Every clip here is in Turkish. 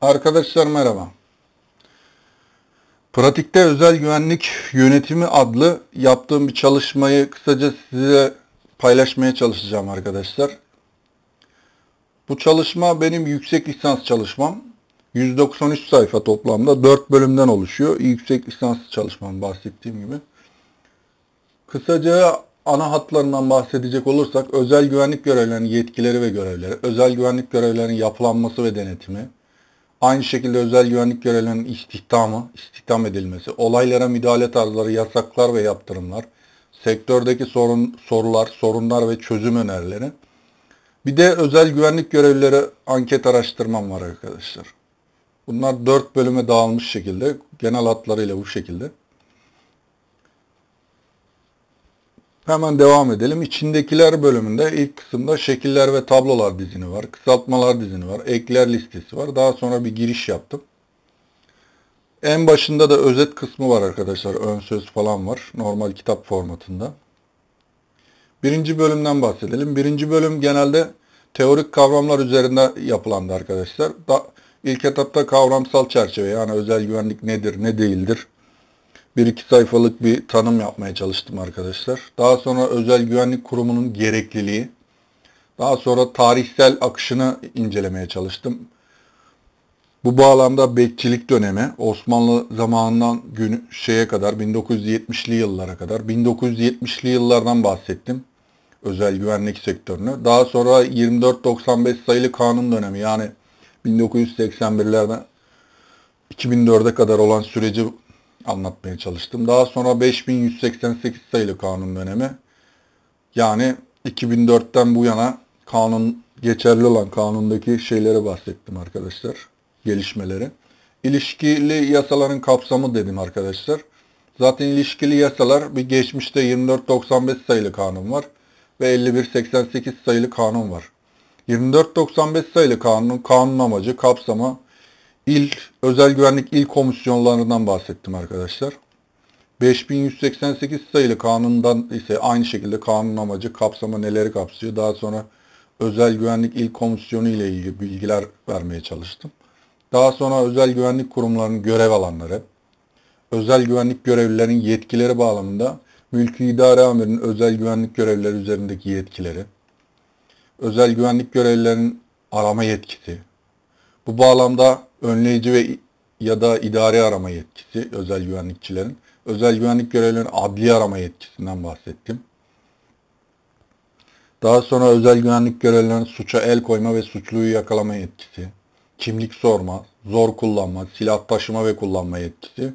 Arkadaşlar merhaba. Pratikte özel güvenlik yönetimi adlı yaptığım bir çalışmayı kısaca size paylaşmaya çalışacağım arkadaşlar. Bu çalışma benim yüksek lisans çalışmam. 193 sayfa toplamda 4 bölümden oluşuyor. Yüksek lisans çalışmam bahsettiğim gibi. Kısaca ana hatlarından bahsedecek olursak özel güvenlik görevlerinin yetkileri ve görevleri, özel güvenlik görevlerinin yapılanması ve denetimi, Aynı şekilde özel güvenlik görevlerinin istihdamı, istihdam edilmesi, olaylara müdahale tarzları, yasaklar ve yaptırımlar, sektördeki sorun, sorular, sorunlar ve çözüm önerileri. Bir de özel güvenlik görevlileri anket araştırmam var arkadaşlar. Bunlar dört bölüme dağılmış şekilde, genel hatlarıyla bu şekilde. Hemen devam edelim. İçindekiler bölümünde ilk kısımda şekiller ve tablolar dizini var. Kısaltmalar dizini var. Ekler listesi var. Daha sonra bir giriş yaptım. En başında da özet kısmı var arkadaşlar. Ön söz falan var. Normal kitap formatında. Birinci bölümden bahsedelim. Birinci bölüm genelde teorik kavramlar üzerinde yapılandı arkadaşlar. Da, ilk etapta kavramsal çerçeve yani özel güvenlik nedir ne değildir bir iki sayfalık bir tanım yapmaya çalıştım arkadaşlar. Daha sonra özel güvenlik kurumunun gerekliliği, daha sonra tarihsel akışını incelemeye çalıştım. Bu bağlamda bekçilik dönemi Osmanlı zamanından gün şeye kadar 1970'li yıllara kadar 1970'li yıllardan bahsettim. Özel güvenlik sektörünü. Daha sonra 24-95 sayılı kanun dönemi yani 1981'lerden 2004'e kadar olan süreci anlatmaya çalıştım. Daha sonra 5188 sayılı kanun dönemi yani 2004'ten bu yana kanun geçerli olan kanundaki şeylere bahsettim arkadaşlar. Gelişmeleri. İlişkili yasaların kapsamı dedim arkadaşlar. Zaten ilişkili yasalar bir geçmişte 2495 sayılı kanun var ve 5188 sayılı kanun var. 2495 sayılı kanunun kanun amacı, kapsamı İl, özel güvenlik il komisyonlarından bahsettim arkadaşlar. 5188 sayılı kanundan ise aynı şekilde kanun amacı kapsamı neleri kapsıyor? Daha sonra özel güvenlik il komisyonu ile ilgili bilgiler vermeye çalıştım. Daha sonra özel güvenlik kurumlarının görev alanları, özel güvenlik görevlilerinin yetkileri bağlamında mülki idare amirinin özel güvenlik görevlileri üzerindeki yetkileri, özel güvenlik görevlilerinin arama yetkisi, bu bağlamda önleyici ve ya da idari arama yetkisi özel güvenlikçilerin. Özel güvenlik görevlilerinin adli arama yetkisinden bahsettim. Daha sonra özel güvenlik görevlilerinin suça el koyma ve suçluyu yakalama yetkisi, kimlik sorma, zor kullanma, silah taşıma ve kullanma yetkisi,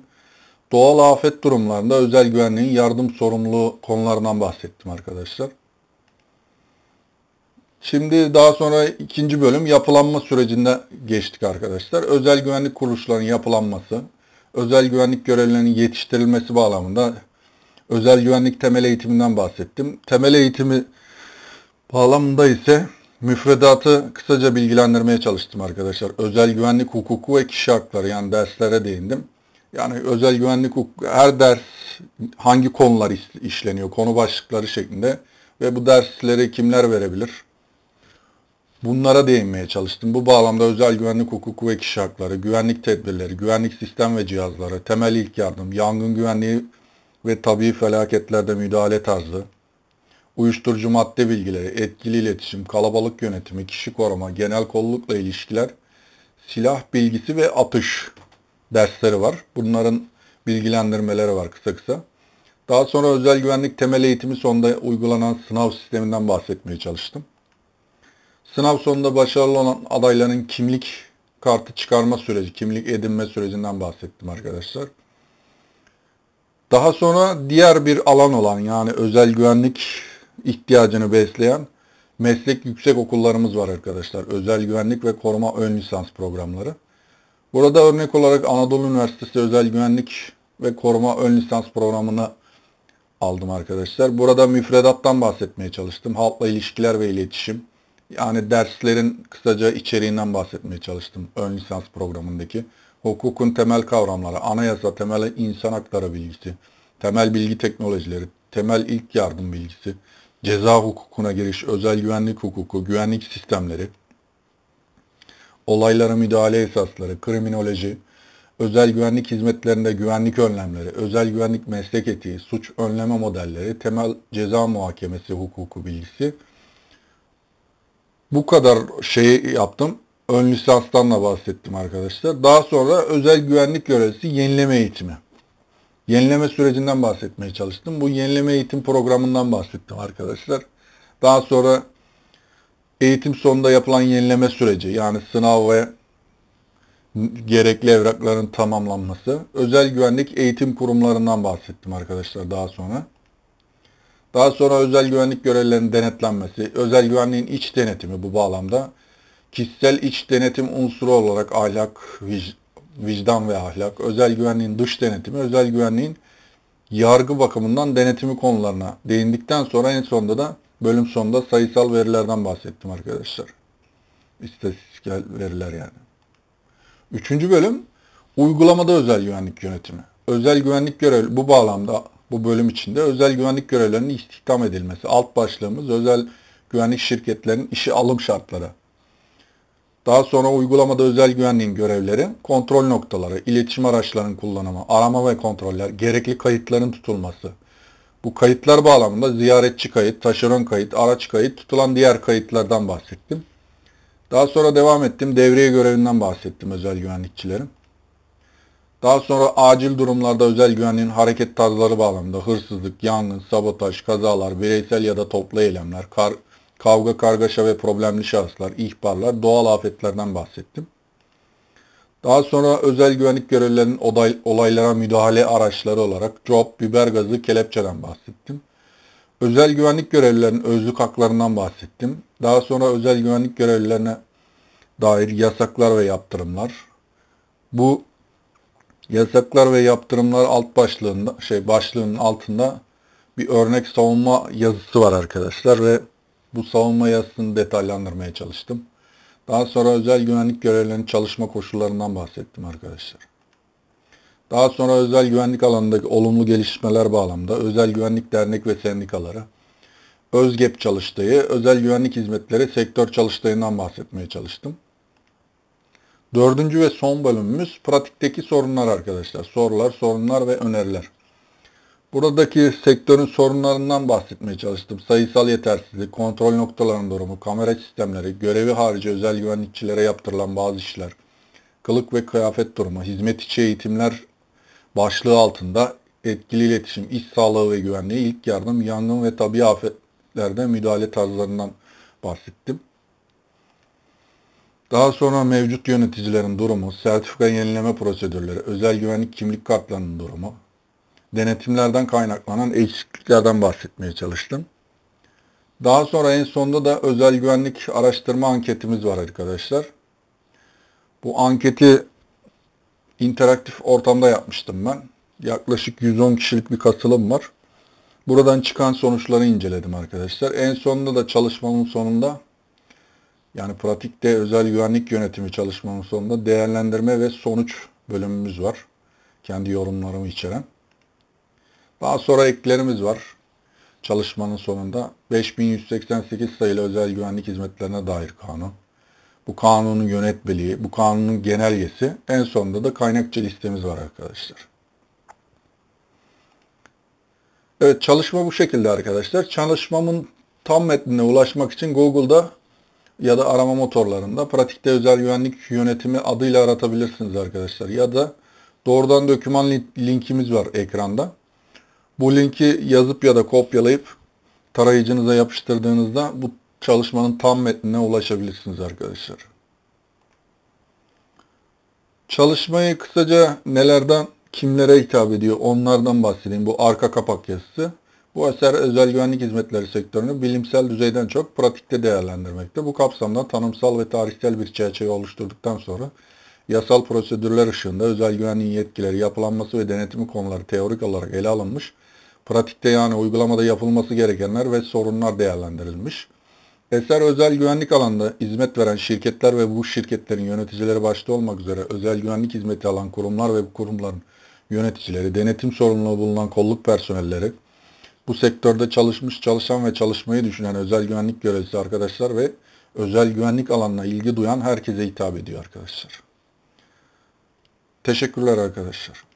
doğal afet durumlarında özel güvenliğin yardım sorumluluğu konularından bahsettim arkadaşlar. Şimdi daha sonra ikinci bölüm yapılanma sürecinde geçtik arkadaşlar. Özel güvenlik kuruluşlarının yapılanması, özel güvenlik görevlerinin yetiştirilmesi bağlamında özel güvenlik temel eğitiminden bahsettim. Temel eğitimi bağlamında ise müfredatı kısaca bilgilendirmeye çalıştım arkadaşlar. Özel güvenlik hukuku ve kişi hakları yani derslere değindim. Yani özel güvenlik hukuku her ders hangi konular işleniyor, konu başlıkları şeklinde ve bu dersleri kimler verebilir? Bunlara değinmeye çalıştım. Bu bağlamda özel güvenlik hukuku ve kişi hakları, güvenlik tedbirleri, güvenlik sistem ve cihazları, temel ilk yardım, yangın güvenliği ve tabii felaketlerde müdahale tarzı, uyuşturucu madde bilgileri, etkili iletişim, kalabalık yönetimi, kişi koruma, genel kollukla ilişkiler, silah bilgisi ve atış dersleri var. Bunların bilgilendirmeleri var kısa kısa. Daha sonra özel güvenlik temel eğitimi sonunda uygulanan sınav sisteminden bahsetmeye çalıştım. Sınav sonunda başarılı olan adayların kimlik kartı çıkarma süreci, kimlik edinme sürecinden bahsettim arkadaşlar. Daha sonra diğer bir alan olan yani özel güvenlik ihtiyacını besleyen meslek yüksek okullarımız var arkadaşlar. Özel güvenlik ve koruma ön lisans programları. Burada örnek olarak Anadolu Üniversitesi Özel Güvenlik ve Koruma Ön Lisans Programı'nı aldım arkadaşlar. Burada müfredattan bahsetmeye çalıştım. Halkla ilişkiler ve iletişim, yani derslerin kısaca içeriğinden bahsetmeye çalıştım ön lisans programındaki. Hukukun temel kavramları, anayasa, temel insan hakları bilgisi, temel bilgi teknolojileri, temel ilk yardım bilgisi, ceza hukukuna giriş, özel güvenlik hukuku, güvenlik sistemleri, olaylara müdahale esasları, kriminoloji, özel güvenlik hizmetlerinde güvenlik önlemleri, özel güvenlik meslek etiği, suç önleme modelleri, temel ceza muhakemesi hukuku bilgisi, bu kadar şey yaptım. Ön lisanstan da bahsettim arkadaşlar. Daha sonra özel güvenlik görevlisi yenileme eğitimi. Yenileme sürecinden bahsetmeye çalıştım. Bu yenileme eğitim programından bahsettim arkadaşlar. Daha sonra eğitim sonunda yapılan yenileme süreci yani sınav ve gerekli evrakların tamamlanması. Özel güvenlik eğitim kurumlarından bahsettim arkadaşlar daha sonra. Daha sonra özel güvenlik görevlerinin denetlenmesi, özel güvenliğin iç denetimi bu bağlamda, kişisel iç denetim unsuru olarak ahlak, vicdan ve ahlak, özel güvenliğin dış denetimi, özel güvenliğin yargı bakımından denetimi konularına değindikten sonra en sonunda da bölüm sonunda sayısal verilerden bahsettim arkadaşlar. İstatistiksel veriler yani. Üçüncü bölüm uygulamada özel güvenlik yönetimi. Özel güvenlik görevi bu bağlamda bu bölüm içinde özel güvenlik görevlerinin istihdam edilmesi. Alt başlığımız özel güvenlik şirketlerinin işi alım şartları. Daha sonra uygulamada özel güvenliğin görevleri, kontrol noktaları, iletişim araçlarının kullanımı, arama ve kontroller, gerekli kayıtların tutulması. Bu kayıtlar bağlamında ziyaretçi kayıt, taşeron kayıt, araç kayıt, tutulan diğer kayıtlardan bahsettim. Daha sonra devam ettim. devreye görevinden bahsettim özel güvenlikçilerin. Daha sonra acil durumlarda özel güvenliğin hareket tarzları bağlamında hırsızlık, yangın, sabotaj, kazalar, bireysel ya da toplu eylemler, kar, kavga, kargaşa ve problemli şahıslar, ihbarlar, doğal afetlerden bahsettim. Daha sonra özel güvenlik görevlilerinin oday, olaylara müdahale araçları olarak cop, biber gazı, kelepçeden bahsettim. Özel güvenlik görevlilerinin özlük haklarından bahsettim. Daha sonra özel güvenlik görevlilerine dair yasaklar ve yaptırımlar. Bu Yasaklar ve yaptırımlar alt başlığında şey başlığının altında bir örnek savunma yazısı var arkadaşlar ve bu savunma yazısını detaylandırmaya çalıştım. Daha sonra özel güvenlik görevlerinin çalışma koşullarından bahsettim arkadaşlar. Daha sonra özel güvenlik alanındaki olumlu gelişmeler bağlamında özel güvenlik dernek ve sendikaları, ÖZGEP çalıştayı, özel güvenlik hizmetleri sektör çalıştayından bahsetmeye çalıştım. Dördüncü ve son bölümümüz pratikteki sorunlar arkadaşlar. Sorular, sorunlar ve öneriler. Buradaki sektörün sorunlarından bahsetmeye çalıştım. Sayısal yetersizlik, kontrol noktalarının durumu, kamera sistemleri, görevi harici özel güvenlikçilere yaptırılan bazı işler, kılık ve kıyafet durumu, hizmet içi eğitimler başlığı altında etkili iletişim, iş sağlığı ve güvenliği, ilk yardım, yangın ve tabi afetlerde müdahale tarzlarından bahsettim. Daha sonra mevcut yöneticilerin durumu, sertifika yenileme prosedürleri, özel güvenlik kimlik kartlarının durumu, denetimlerden kaynaklanan eksikliklerden bahsetmeye çalıştım. Daha sonra en sonunda da özel güvenlik araştırma anketimiz var arkadaşlar. Bu anketi interaktif ortamda yapmıştım ben. Yaklaşık 110 kişilik bir katılım var. Buradan çıkan sonuçları inceledim arkadaşlar. En sonunda da çalışmamın sonunda yani pratikte özel güvenlik yönetimi çalışmamın sonunda değerlendirme ve sonuç bölümümüz var. Kendi yorumlarımı içeren. Daha sonra eklerimiz var. Çalışmanın sonunda 5188 sayılı özel güvenlik hizmetlerine dair kanun. Bu kanunun yönetmeliği, bu kanunun genelgesi, en sonunda da kaynakçı listemiz var arkadaşlar. Evet çalışma bu şekilde arkadaşlar. Çalışmamın tam metnine ulaşmak için Google'da ya da arama motorlarında pratikte özel güvenlik yönetimi adıyla aratabilirsiniz arkadaşlar. Ya da doğrudan döküman linkimiz var ekranda. Bu linki yazıp ya da kopyalayıp tarayıcınıza yapıştırdığınızda bu çalışmanın tam metnine ulaşabilirsiniz arkadaşlar. Çalışmayı kısaca nelerden kimlere hitap ediyor onlardan bahsedeyim. Bu arka kapak yazısı. Bu eser özel güvenlik hizmetleri sektörünü bilimsel düzeyden çok pratikte değerlendirmekte. Bu kapsamda tanımsal ve tarihsel bir çerçeve oluşturduktan sonra yasal prosedürler ışığında özel güvenliğin yetkileri, yapılanması ve denetimi konuları teorik olarak ele alınmış. Pratikte yani uygulamada yapılması gerekenler ve sorunlar değerlendirilmiş. Eser özel güvenlik alanında hizmet veren şirketler ve bu şirketlerin yöneticileri başta olmak üzere özel güvenlik hizmeti alan kurumlar ve bu kurumların yöneticileri, denetim sorumluluğu bulunan kolluk personelleri, bu sektörde çalışmış, çalışan ve çalışmayı düşünen özel güvenlik görevlisi arkadaşlar ve özel güvenlik alanına ilgi duyan herkese hitap ediyor arkadaşlar. Teşekkürler arkadaşlar.